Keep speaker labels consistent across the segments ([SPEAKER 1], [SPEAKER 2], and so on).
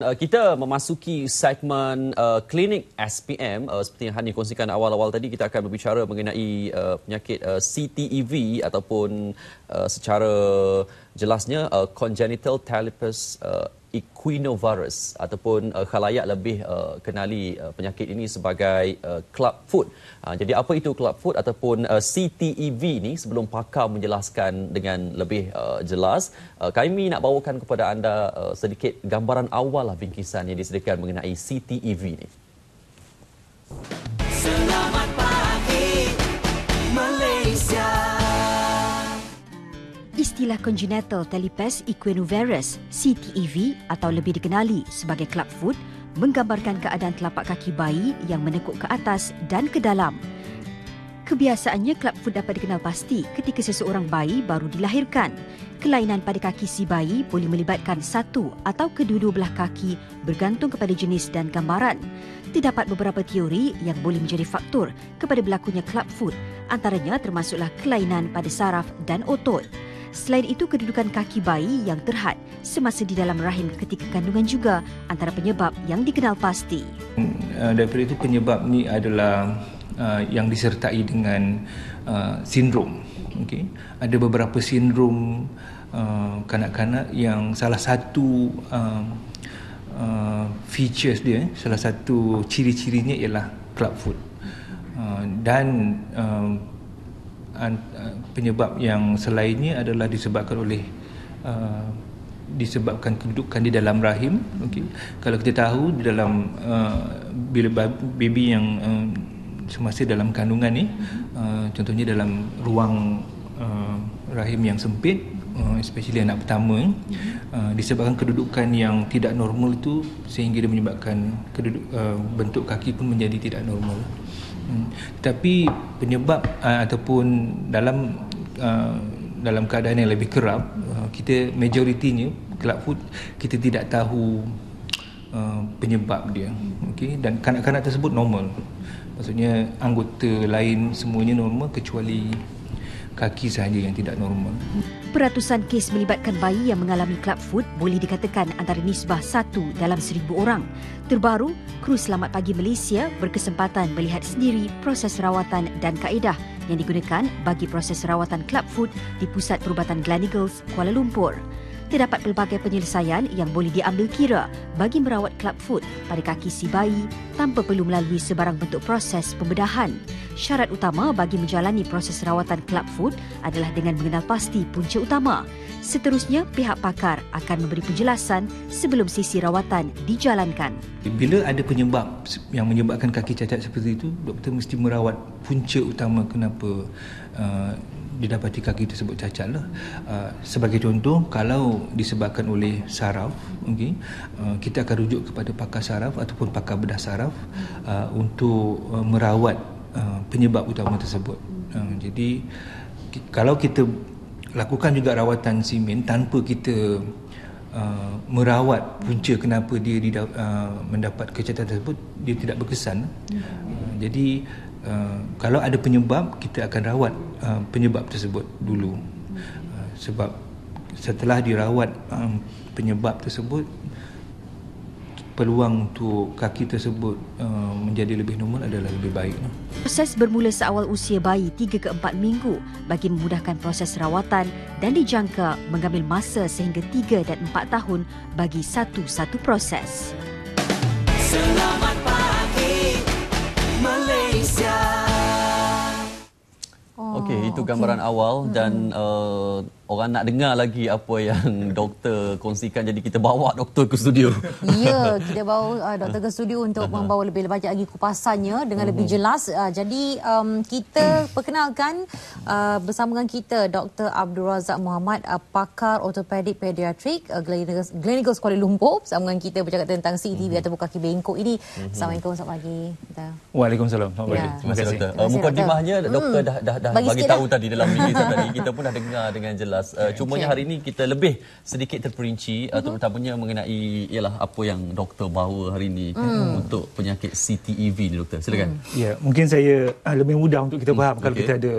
[SPEAKER 1] Uh, kita memasuki segmen uh, klinik SPM uh, seperti yang Hani kongsikan awal-awal tadi kita akan berbicara mengenai uh, penyakit uh, CTEV ataupun uh, secara jelasnya uh, congenital telepathy uh, equinovirus ataupun uh, khalayak lebih uh, kenali uh, penyakit ini sebagai uh, club foot. Uh, jadi apa itu club foot ataupun uh, CTEV ini sebelum pakar menjelaskan dengan lebih uh, jelas, uh, kami nak bawakan kepada anda uh, sedikit gambaran awal lah bingkisan yang disediakan mengenai CTEV ini.
[SPEAKER 2] istilah congenital telipes equinovarus CTEV atau lebih dikenali sebagai clubfoot menggambarkan keadaan telapak kaki bayi yang menekuk ke atas dan ke dalam. Kebiasaannya clubfoot dapat dikenal pasti ketika seseorang bayi baru dilahirkan. Kelainan pada kaki si bayi boleh melibatkan satu atau kedua-dua belah kaki bergantung kepada jenis dan gambaran. Terdapat beberapa teori yang boleh menjadi faktor kepada berlakunya clubfoot antaranya termasuklah kelainan pada saraf dan otot. Selain itu, kedudukan kaki bayi yang terhad semasa di dalam rahim ketika kandungan juga antara penyebab yang dikenal pasti.
[SPEAKER 3] Uh, daripada itu, penyebab ni adalah uh, yang disertai dengan uh, sindrom. Okay. Ada beberapa sindrom uh, kanak-kanak yang salah satu uh, uh, features dia, salah satu ciri-cirinya ialah club foot. Uh, dan uh, Uh, penyebab yang selainnya adalah disebabkan oleh uh, disebabkan kedudukan di dalam rahim okey kalau kita tahu di dalam uh, baby yang uh, semasa dalam kandungan ni uh, contohnya dalam ruang uh, rahim yang sempit uh, especially anak pertama uh, disebabkan kedudukan yang tidak normal itu sehingga dia menyebabkan keduduk, uh, bentuk kaki pun menjadi tidak normal Hmm. Tapi penyebab uh, ataupun dalam uh, dalam keadaan yang lebih kerap uh, kita majoritinya club food kita tidak tahu uh, penyebab dia okey dan kanak-kanak tersebut normal maksudnya anggota lain semuanya normal kecuali kaki sahaja yang tidak normal.
[SPEAKER 2] Peratusan kes melibatkan bayi yang mengalami club foot boleh dikatakan antara nisbah satu dalam seribu orang. Terbaru, kru Selamat Pagi Malaysia berkesempatan melihat sendiri proses rawatan dan kaedah yang digunakan bagi proses rawatan club foot di Pusat Perubatan Gleneagles, Kuala Lumpur terdapat pelbagai penyelesaian yang boleh diambil kira bagi merawat club foot pada kaki si bayi tanpa perlu melalui sebarang bentuk proses pembedahan. Syarat utama bagi menjalani proses rawatan club foot adalah dengan mengenal pasti punca utama. Seterusnya, pihak pakar akan memberi penjelasan sebelum sisi rawatan dijalankan.
[SPEAKER 3] Bila ada penyebab yang menyebabkan kaki cacat seperti itu, doktor mesti merawat punca utama kenapa uh, didapati kaki tersebut cacat lah. Uh, sebagai contoh, kalau disebabkan oleh saraf, okay, uh, kita akan rujuk kepada pakar saraf ataupun pakar bedah saraf uh, untuk uh, merawat uh, penyebab utama tersebut. Uh, jadi, kalau kita lakukan juga rawatan simen tanpa kita Uh, merawat punca kenapa dia uh, mendapat kecacatan tersebut dia tidak berkesan uh, jadi Eh, kalau ada penyebab kita akan rawat uh, penyebab tersebut dulu uh, sebab setelah dirawat um, penyebab tersebut peluang untuk kaki tersebut uh, menjadi lebih normal adalah lebih baik.
[SPEAKER 2] Proses bermula seawal usia bayi 3 ke 4 minggu bagi memudahkan proses rawatan dan dijangka mengambil masa sehingga 3 dan 4 tahun bagi satu-satu proses.
[SPEAKER 1] Selamat okey itu oh, gambaran okay. awal dan hmm. uh, orang nak dengar lagi apa yang doktor kongsikan jadi kita bawa doktor ke studio. Ya,
[SPEAKER 4] kita bawa uh, doktor ke studio untuk membawa lebih banyak lagi kupasannya dengan lebih jelas. Uh, jadi um, kita perkenalkan uh, bersama dengan kita Dr. Abdul Razak Muhammad uh, pakar ortopedik pediatrik, uh, Gleneagles Kuala Lumpur bersama dengan kita bercakap tentang CTV atau kaki bengkok ini. Assalamualaikum selamat pagi. Kita.
[SPEAKER 3] Waalaikumsalam. Selamat pagi. Ya. Terima kasih. Doktor. Uh, doktor hmm. dah dah dah bagi, bagi tahu dah. tadi dalam
[SPEAKER 1] mini tadi kita pun dah dengar dengan jelas jelas. Uh, okay. Cumanya hari ini kita lebih sedikit terperinci uh-huh. uh, mhm. terutamanya mengenai ialah apa yang doktor bawa hari ini hmm. untuk penyakit CTEV ni doktor. Silakan. Hmm.
[SPEAKER 3] Ya, yeah, mungkin saya uh, lebih mudah untuk kita hmm. faham hmm. kalau okay. kita ada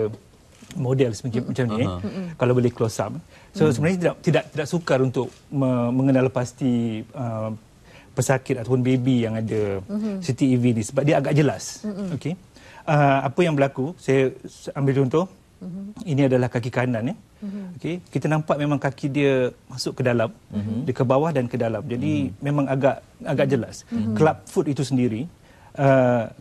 [SPEAKER 3] model semacam hmm. macam ni uh-huh. kalau boleh close up. So hmm. sebenarnya tidak tidak tidak sukar untuk mengenal pasti uh, pesakit ataupun baby yang ada mm-hmm. CTEV ni sebab dia agak jelas. Mm-hmm. Okey. Uh, apa yang berlaku? Saya ambil contoh mm Ini adalah kaki kanan ya. Mm-hmm. Okey, kita nampak memang kaki dia masuk ke dalam, mm-hmm. dia ke bawah dan ke dalam. Jadi mm-hmm. memang agak agak mm-hmm. jelas. Mm-hmm. Club foot itu sendiri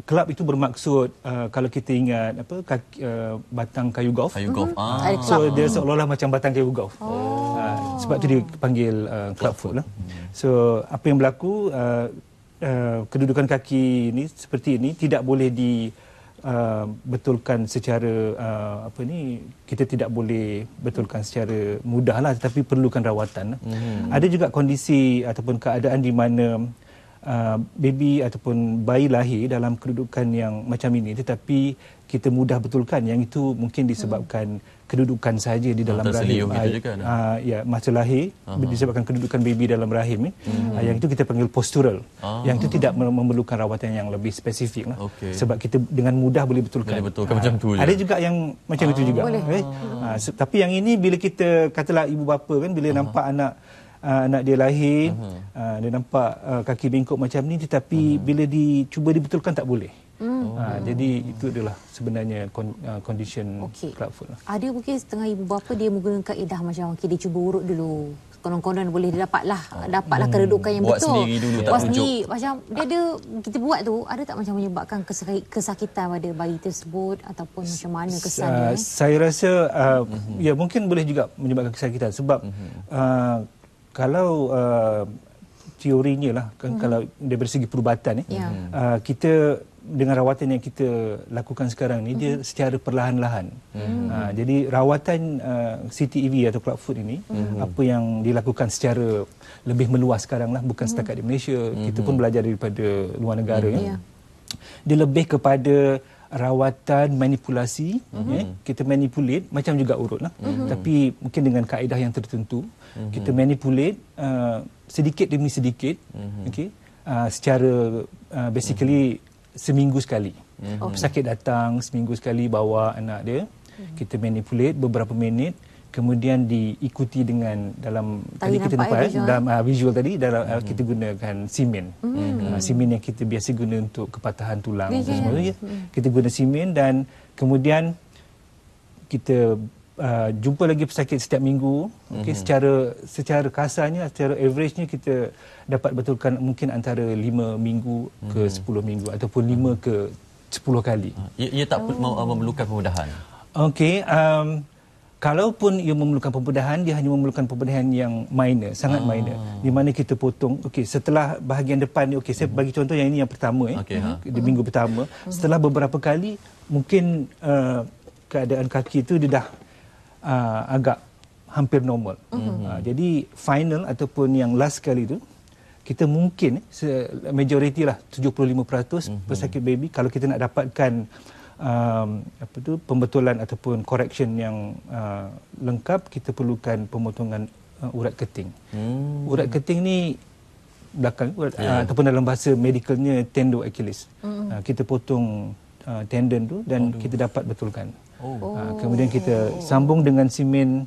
[SPEAKER 3] kelab uh, itu bermaksud uh, kalau kita ingat apa kaki, uh, batang kayu golf. Kayu golf. Mm-hmm. Ah. So dia ah. seolah-olah macam batang kayu golf. Oh. Uh, sebab tu dipanggil uh, club foot lah. Mm-hmm. So apa yang berlaku uh, uh, kedudukan kaki ini seperti ini tidak boleh di uh, betulkan secara uh, apa ni kita tidak boleh betulkan secara mudahlah tetapi perlukan rawatan. Hmm. Ada juga kondisi ataupun keadaan di mana uh, baby ataupun bayi lahir dalam kedudukan yang macam ini tetapi kita mudah betulkan yang itu mungkin disebabkan hmm kedudukan saja di dalam oh, rahim. Uh, juga, uh, ya, masa lahir uh-huh. disebabkan kedudukan baby dalam rahim ni. Uh-huh. Uh, yang itu kita panggil postural. Uh-huh. Yang itu tidak memerlukan rawatan yang lebih spesifik lah. Okay. Sebab kita dengan mudah boleh betulkan.
[SPEAKER 1] Boleh betulkan uh,
[SPEAKER 2] macam tu Ada je. juga
[SPEAKER 3] yang macam uh-huh. itu ah. juga. Boleh. Okay? Uh-huh. Uh, so, tapi yang ini bila kita katalah ibu bapa kan bila uh-huh. nampak anak Uh, anak dia lahir uh-huh. uh, dia nampak uh, kaki bengkok macam ni tetapi uh-huh. bila dicuba dibetulkan tak boleh Hmm. Ha, jadi itu adalah sebenarnya ah, condition okay. club food. Lah.
[SPEAKER 4] Ada mungkin setengah ibu bapa dia menggunakan kaedah macam okay, dia cuba urut dulu. Konon-konon boleh dia dapatlah oh. dapatlah hmm. kedudukan yang buat betul. Buat sendiri dulu tak buat sendiri, macam dia ada kita buat tu ada tak macam menyebabkan kesakitan pada bayi tersebut ataupun S- macam mana kesan uh, ah, dia?
[SPEAKER 3] Saya rasa uh, mm-hmm. ya mungkin boleh juga menyebabkan kesakitan sebab mm-hmm. uh, kalau uh, teorinya lah kan mm-hmm. kalau dari segi perubatan eh, mm uh, kita dengan rawatan yang kita lakukan sekarang ni mm-hmm. dia mhm. secara perlahan-lahan. Mm-hmm. Ha, jadi rawatan uh, ah, CTEV atau club food ini mm-hmm. apa yang dilakukan secara lebih meluas sekarang lah bukan hmm. setakat di Malaysia. Mm-hmm. Kita pun hmm. belajar daripada luar negara mm-hmm. ya. Dia lebih kepada rawatan manipulasi mm-hmm. eh, kita manipulate macam juga urutlah mm-hmm. tapi mungkin dengan kaedah yang tertentu mm-hmm. kita manipulate uh, sedikit demi sedikit mm-hmm. okey uh, secara uh, basically mm-hmm seminggu sekali. Mm-hmm. Pesakit datang seminggu sekali bawa anak dia. Mm-hmm. Kita manipulate beberapa minit kemudian diikuti dengan dalam tadi kita nampak ya, visual. dalam uh, visual tadi dalam mm-hmm. kita gunakan simen. Mm-hmm. Uh, simen yang kita biasa guna untuk kepatahan tulang mm-hmm. semua mm-hmm. Kita guna simen dan kemudian kita uh, jumpa lagi pesakit setiap minggu okey mm-hmm. secara secara kasarnya secara averagenya kita dapat betulkan mungkin antara 5 minggu ke mm-hmm. 10 minggu ataupun 5 mhm. ke 10
[SPEAKER 1] kali ha, ia, ia tak oh. mau memerlukan pembedahan
[SPEAKER 3] okey um Kalaupun ia memerlukan pembedahan, dia hanya memerlukan pembedahan yang minor, sangat ah. minor. Di mana kita potong, okey, setelah bahagian depan ni, okey, saya uh-huh. bagi contoh yang ini yang pertama eh. Okay, uh-huh. Ha. Di minggu mhm. pertama, uh-huh. setelah beberapa kali, mungkin uh, keadaan kaki itu dia dah uh, agak hampir normal. Mm-hmm. Uh, jadi final ataupun yang last kali itu kita mungkin eh, se- majority lah 75% mm-hmm. pesakit baby kalau kita nak dapatkan um, apa tu pembetulan ataupun correction yang uh, lengkap kita perlukan pemotongan uh, urat keting. Mm-hmm. Urat keting ni belakang yeah. uh, ya. ataupun dalam bahasa medicalnya tendon Achilles. Mm-hmm. Uh, kita potong uh, tendon tu dan Aduh. kita dapat betulkan. Oh. Uh, kemudian kita sambung dengan simen.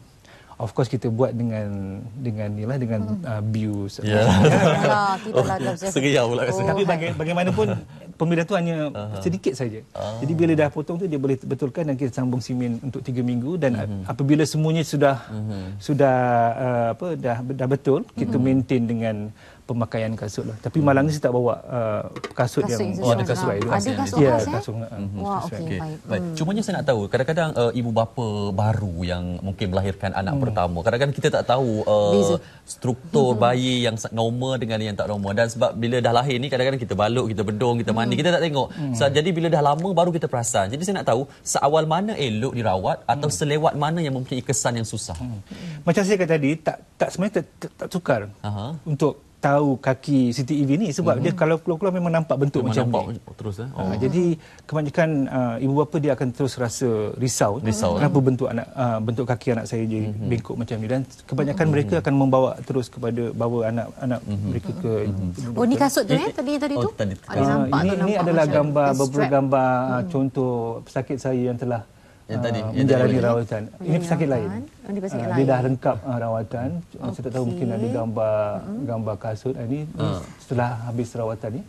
[SPEAKER 3] Of course kita buat dengan dengan ni lah dengan hmm. abuse. Ah, ya. jauh ya, ya, ya, lah pula
[SPEAKER 1] rasa. Oh. Tapi baga-
[SPEAKER 3] bagaimanapun pemindah tu hanya sedikit saja. uh Jadi bila dah potong tu dia boleh betulkan dan kita sambung simen untuk 3 minggu dan uh-huh. apabila semuanya sudah uh-huh. sudah uh, apa dah dah betul kita uh-huh. maintain dengan pemakaian kasut lah. Tapi Malang ni saya tak bawa uh, kasut, kasut yang oh, ada kasut lain. Ada kasut khas ya? Eh? kasut khas.
[SPEAKER 1] Uh, hmm Wah, okay. okay. Baik. Hmm. Cumanya saya nak tahu, kadang-kadang uh, ibu bapa baru yang mungkin melahirkan anak hmm. pertama, kadang-kadang kita tak tahu uh, struktur hmm. bayi yang normal dengan yang tak normal. Dan sebab bila dah lahir ni, kadang-kadang kita balut, kita bedong, kita mandi, hmm. kita tak tengok. Hmm. So, jadi bila dah lama, baru kita perasan. Jadi saya nak tahu, seawal mana elok dirawat atau hmm. selewat mana yang mempunyai kesan yang susah? Hmm. Macam saya kata tadi, tak, tak sebenarnya tak, tak, tak sukar uh untuk tahu
[SPEAKER 3] kaki Siti Ivy ni sebab mm-hmm. dia mhm. kalau keluar-keluar memang nampak bentuk dia macam nampak
[SPEAKER 1] ni. terus eh. Ha, oh. jadi
[SPEAKER 3] kebanyakan uh, ibu bapa dia akan terus rasa risau, risau eh? kenapa mm-hmm. bentuk anak uh, bentuk kaki anak saya jadi mm-hmm. bengkok macam ni dan kebanyakan mm-hmm. mereka akan membawa terus kepada bawa anak-anak mm-hmm. mereka ke mm-hmm. Oh ni kasut tu eh tadi tadi oh, tu. Oh, tadi, Uh, ini, ini adalah gambar beberapa gambar mm. contoh pesakit saya yang telah yang tadi ah, yang menjalani rawatan. Ini yang pesakit lain.
[SPEAKER 4] Oh, ini uh, Dia dah
[SPEAKER 3] lengkap uh, rawatan. Okay. Oh, saya tak tahu mungkin ada gambar mm-hmm. gambar kasut ini uh. setelah habis rawatan ni.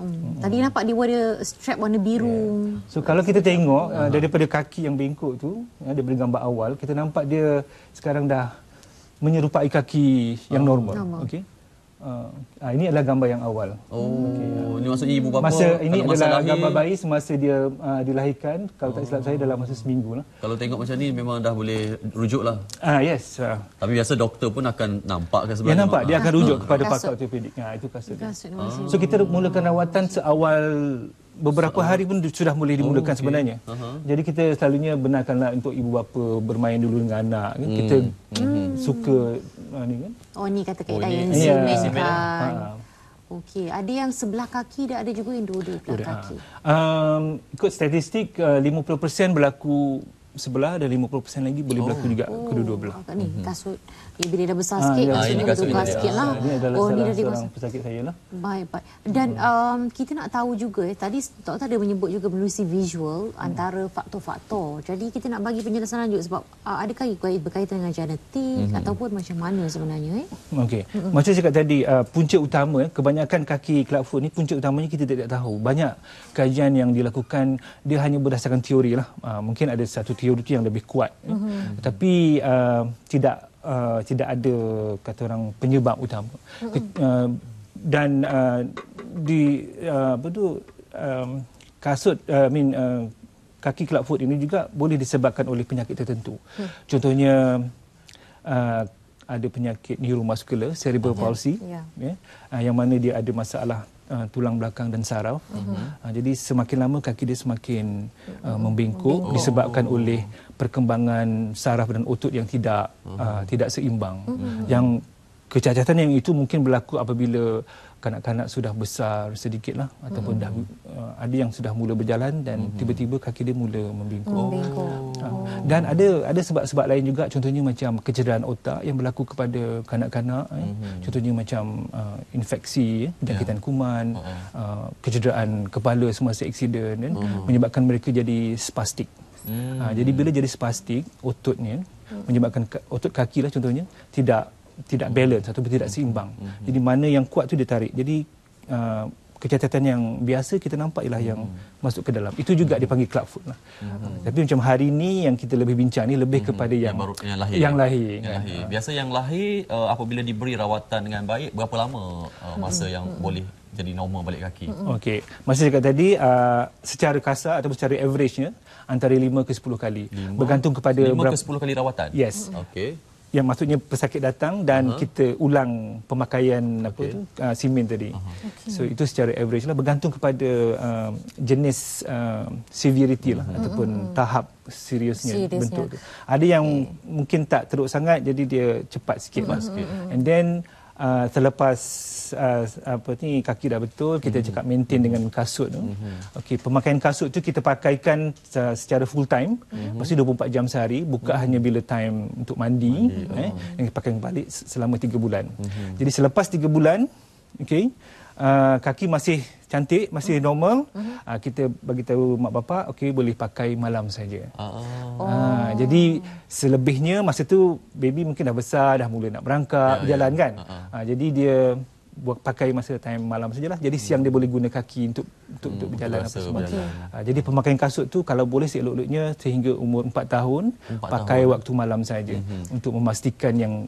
[SPEAKER 4] Hmm. Tadi nampak dia ada strap warna biru. Yeah.
[SPEAKER 3] So kalau kita tengok uh, daripada kaki yang bengkok tu, ya, beri gambar awal, kita nampak dia sekarang dah menyerupai kaki yang normal. normal. Okay? Uh, uh, ini adalah gambar yang awal. Oh, okay, uh, ya. ini maksudnya ibu bapa. Masa ini masa adalah lahir. gambar bayi semasa dia uh, dilahirkan. Kalau tak silap oh. saya dalam masa seminggu lah.
[SPEAKER 1] Kalau tengok macam ni memang dah boleh rujuk lah.
[SPEAKER 3] Ah uh, yes. Uh.
[SPEAKER 1] Tapi biasa doktor pun akan nampak ke sebenarnya. Ya nampak. Dia akan rujuk ah. kepada kasut. pakar ortopedik.
[SPEAKER 3] Ha, itu kasut. kasut ah. So kita mulakan rawatan seawal beberapa hari pun sudah mulai dimulakan oh, okay. sebenarnya. Uh-huh. Jadi kita selalunya benarkanlah untuk ibu bapa bermain dulu dengan anak. Hmm. Kita
[SPEAKER 4] hmm. suka uh, ni kan. Oh ni kata kaya oh, yang yeah. zimen kan. Okey, ada yang sebelah kaki dan ada juga yang dua-dua belah kaki.
[SPEAKER 3] Uh. Um, ikut statistik uh, 50% berlaku sebelah dan 50% lagi boleh oh. berlaku juga oh. kedua-dua belah. Oh,
[SPEAKER 4] ni, mm-hmm. Ya, bila dah besar ha, sikit, ya, ini kasut tukar sikit lah. Ah, ini adalah oh, salah seorang dikasut. pesakit saya lah. Baik, baik. Dan hmm. um, kita nak tahu juga, Tadi, ya, tadi Doktor ada menyebut juga melalui visual hmm. antara faktor-faktor. Jadi kita nak bagi penjelasan lanjut sebab uh, adakah ikut berkaitan dengan genetik hmm. ataupun macam mana sebenarnya? Eh?
[SPEAKER 3] Okey. Hmm. Macam cakap tadi, uh, punca utama, kebanyakan kaki clubfoot ni punca utamanya kita tidak tahu. Banyak kajian yang dilakukan, dia hanya berdasarkan teori lah. Uh, mungkin ada satu teori tu yang lebih kuat. Eh. Hmm. Tapi uh, tidak uh, tidak ada kata orang penyebab utama Ke, uh, dan uh, di uh, apa tu um, kasut uh, I mean uh, kaki clubfoot ini juga boleh disebabkan oleh penyakit tertentu hmm. contohnya uh, ada penyakit neuromuscular cerebral ya, palsy ya yeah. yeah, uh, yang mana dia ada masalah uh, tulang belakang dan saraf. Mm-hmm. Uh, jadi semakin lama kaki dia semakin uh, mhm. membengkuk oh. disebabkan oleh perkembangan saraf dan otot yang tidak mhm. uh, mm-hmm. tidak seimbang. Mm-hmm. Yang kecacatan yang itu mungkin berlaku apabila kanak-kanak sudah besar sedikitlah hmm. ataupun mm-hmm. dah uh, ada yang sudah mula berjalan dan mm tiba-tiba kaki dia mula membingkuk. Ah. Oh. Dan ada ada sebab-sebab lain juga contohnya macam kecederaan otak yang berlaku kepada kanak-kanak eh. hmm eh. contohnya macam uh, infeksi eh, penyakitan ya. yeah. kuman hmm. uh kecederaan kepala semasa eksiden kan, eh, hmm menyebabkan mereka jadi spastik. hmm Uh, jadi bila jadi spastik ototnya hmm. menyebabkan otot kaki lah contohnya tidak tidak balance atau tidak seimbang. Mm-hmm. Jadi mana yang kuat tu dia tarik. Jadi uh, kecacatan yang biasa kita nampak ialah yang mm-hmm. masuk ke dalam. Itu juga mm-hmm. dipanggil club foot lah. Mm-hmm. Tapi macam hari ni yang kita lebih bincang ni lebih mm-hmm. kepada yang yang, baru, yang lahir. Yang lahir. Yang lahir.
[SPEAKER 1] Ya. Biasa yang lahir uh, apabila diberi rawatan dengan baik berapa lama uh, masa mm-hmm. yang mm-hmm. boleh jadi normal balik kaki. Hmm. Hmm. Okey.
[SPEAKER 3] Masih cakap tadi uh, secara kasar ataupun secara average-nya antara 5 ke 10 kali. 5, bergantung kepada 5 berapa... ke
[SPEAKER 1] 10 kali rawatan. Yes. Okey
[SPEAKER 3] yang maksudnya pesakit datang dan uh-huh. kita ulang pemakaian okay. apa tu uh, tadi. Uh-huh. Okay. So itu secara average lah bergantung kepada uh, jenis uh, severity uh-huh. lah ataupun uh-huh. tahap seriusnya Seriusnya. bentuk tu. Ada yang okay. mungkin tak teruk sangat jadi dia cepat sikit uh-huh. lah. uh And then uh, selepas uh, apa ni kaki dah betul kita mm-hmm. cakap maintain dengan kasut tu. Mm-hmm. Okey pemakaian kasut tu kita pakaikan uh, secara full time mesti mm-hmm. 24 jam sehari buka mm-hmm. hanya bila time untuk mandi, mandi. eh oh. yang pakai balik selama 3 bulan. Mm-hmm. Jadi selepas 3 bulan okey Ah, kaki masih cantik masih hmm. normal hmm. Uh, kita bagi tahu mak bapak okey boleh pakai malam saja ah. oh. uh, jadi selebihnya masa tu baby mungkin dah besar dah mula nak berangkat ya, ya, ya. berjalan ya. kan uh-huh. uh, jadi dia buat pakai masa time malam sajalah jadi hmm. siang dia boleh guna kaki untuk untuk, hmm, untuk berjalan apa semua berjalan. Uh, jadi pemakaian kasut tu kalau boleh seelok sehingga umur 4 tahun 4 pakai tahun. waktu malam saja hmm. hmm. untuk memastikan yang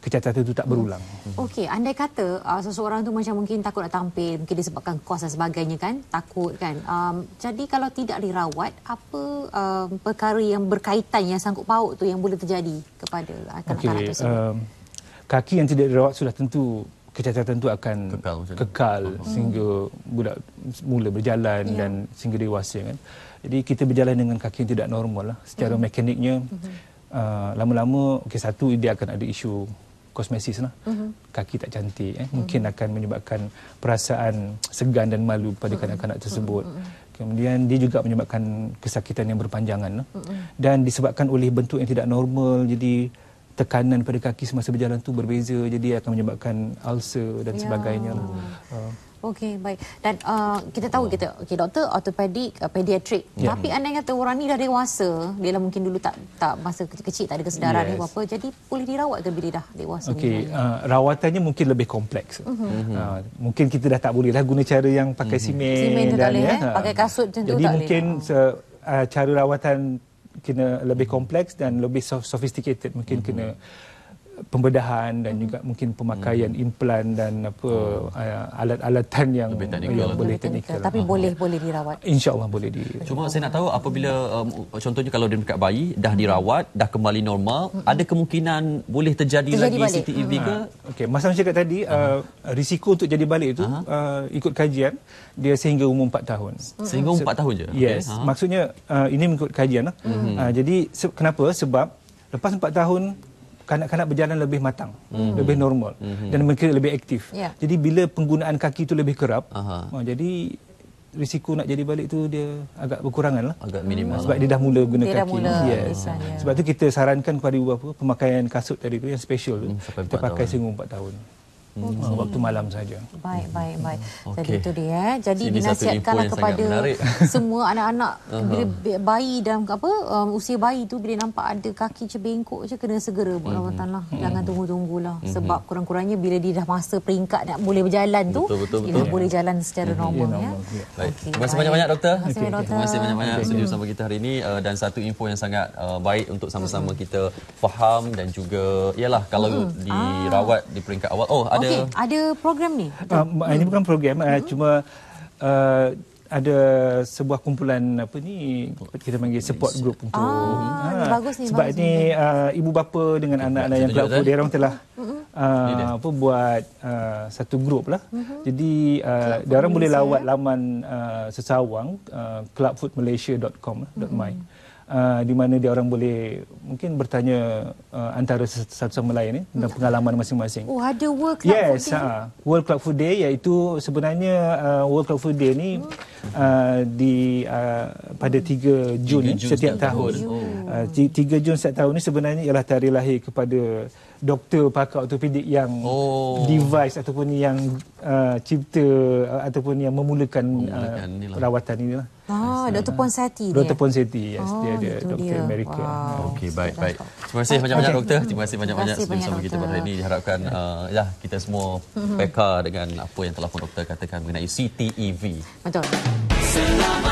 [SPEAKER 3] kecacatan itu tak berulang. Hmm.
[SPEAKER 4] Okey, andai kata uh, seseorang itu macam mungkin takut nak tampil, mungkin disebabkan kos dan sebagainya kan, takut kan. Um, jadi kalau tidak dirawat, apa um, perkara yang berkaitan yang sangkut paut tu yang boleh terjadi kepada uh, anak-anak okay, tersebut? Um,
[SPEAKER 3] kaki yang tidak dirawat sudah tentu kecacatan itu akan kekal, kekal hmm. sehingga budak mula berjalan yeah. dan sehingga dewasa kan. Jadi kita berjalan dengan kaki yang tidak normal lah. Secara mm. mekaniknya, mm-hmm. Uh, lama-lama okay, satu dia akan ada isu kosmesis lah. Mm-hmm. Kaki tak cantik. Eh. Mungkin mm-hmm. akan menyebabkan perasaan segan dan malu kepada mm-hmm. kanak-kanak tersebut. Mm-hmm. Kemudian dia juga menyebabkan kesakitan yang berpanjangan. Mm-hmm. Dan disebabkan oleh bentuk yang tidak normal. Jadi tekanan pada kaki semasa berjalan tu berbeza. Jadi akan menyebabkan ulcer dan yeah. sebagainya. Mm-hmm.
[SPEAKER 4] Uh, Okey, baik. Dan uh, kita tahu kita okay, doktor ortopedik uh, pediatric. Yeah. Tapi anda kata orang ni dah dewasa, dia lah mungkin dulu tak tak masa kecil-kecil tak ada kesedaran yes. ni apa. Jadi boleh dirawat ke bila dah dewasa Okey,
[SPEAKER 3] uh, rawatannya mungkin lebih kompleks. Mm-hmm. Uh, mungkin kita dah tak boleh lah guna cara yang pakai mm-hmm. simen, simen dan ya. Eh? Uh, pakai
[SPEAKER 4] kasut tentu tak boleh. Jadi mungkin
[SPEAKER 3] lah. se, uh, cara rawatan kena lebih kompleks dan lebih sophisticated mungkin mm-hmm. kena pembedahan dan hmm. juga mungkin pemakaian hmm. implan dan apa uh, alat-alatan yang, yang lah. boleh teknikal, teknikal.
[SPEAKER 4] tapi uh boleh boleh dirawat
[SPEAKER 3] insyaallah boleh di
[SPEAKER 1] cuma saya nak tahu apabila um, contohnya kalau dia dekat bayi dah hmm. dirawat dah kembali normal hmm. ada kemungkinan boleh terjadi, terjadi lagi CTE hmm. ke
[SPEAKER 3] okey masa kata tadi uh, risiko untuk jadi balik itu uh, ikut kajian dia sehingga umur 4 tahun uh sehingga umur 4 tahun je yes okay. maksudnya uh, ini mengikut kajian uh uh, jadi se- kenapa sebab lepas 4 tahun kanak-kanak berjalan lebih matang, mm-hmm. lebih normal mm-hmm. dan mungkin lebih aktif. Yeah. Jadi bila penggunaan kaki itu lebih kerap, oh, jadi risiko nak jadi balik itu dia agak berkurangan lah. Agak minimal. Sebab lah. dia dah mula guna dia kaki. Dia mula. Yes. Ya. Sebab tu kita sarankan kepada ibu bapa pemakaian kasut tadi tu yang special tu. Hmm, kita pakai tahun. singgung 4 tahun. Hmm. Okay. Oh, waktu malam saja.
[SPEAKER 4] Baik, hmm. baik, baik. Okay. Hmm. Jadi itu dia. Eh. Jadi dinasihatkanlah kepada semua anak-anak bila bayi dalam apa um, usia bayi itu bila nampak ada kaki cebengkok je kena segera perawatanlah. lah, hmm Jangan tunggu tunggu lah. hmm sebab kurang-kurangnya bila dia dah masa peringkat nak boleh berjalan tu betul, betul, betul, dia betul. boleh jalan secara normal, normal ya. Yeah.
[SPEAKER 2] Ya. Baik. Okay, Terima kasih banyak-banyak doktor.
[SPEAKER 1] Okay, okay. Terima kasih banyak-banyak okay. sudi bersama kita hari ini uh, dan satu info yang sangat uh, baik untuk sama-sama kita faham dan juga ialah kalau dirawat ah. di peringkat awal oh ada okay.
[SPEAKER 4] ada program ni?
[SPEAKER 3] Uh, ini bukan program, uh, cuma uh, ada sebuah kumpulan apa ni kita panggil support group untuk ah, ha, bagus ni, sebab bagus ni uh, ibu bapa dengan anak-anak yang pelaku eh? mm-hmm. dia orang telah uh, apa buat uh, satu grup lah uh-huh. jadi uh, dia orang boleh lawat laman uh, sesawang uh, clubfoodmalaysia.com.my lah, uh-huh. Ah, di mana dia orang boleh mungkin bertanya uh, antara satu sama lain ni eh, tentang pengalaman masing-masing.
[SPEAKER 4] Oh ada World Club yes, Food Day. Yes, uh, ah,
[SPEAKER 3] World Club Food Day iaitu sebenarnya uh, World Club Food Day ni uh, di uh, pada 3 Jun, 3 eh, Jun setiap tahun. Oh. Uh, 3 Jun setiap tahun ni sebenarnya ialah tarikh lahir kepada doktor pakar ortopedik yang oh. device ataupun yang uh, cipta uh, ataupun yang memulakan oh, uh, lah. perawatan inilah.
[SPEAKER 2] Ah, Dr.
[SPEAKER 4] Uh-huh. Ponsetti dia. Dr.
[SPEAKER 3] Ponsetti, yes. Oh,
[SPEAKER 1] dia ada Dr. America. Wow. Okey, baik, baik. Terima kasih banyak-banyak, okay. Doktor. Terima kasih banyak-banyak sebelum sama kita pada hari ini. Diharapkan uh, ya, kita semua mm-hmm. peka dengan apa yang telah pun Doktor katakan mengenai CTEV.
[SPEAKER 4] Betul. Selamat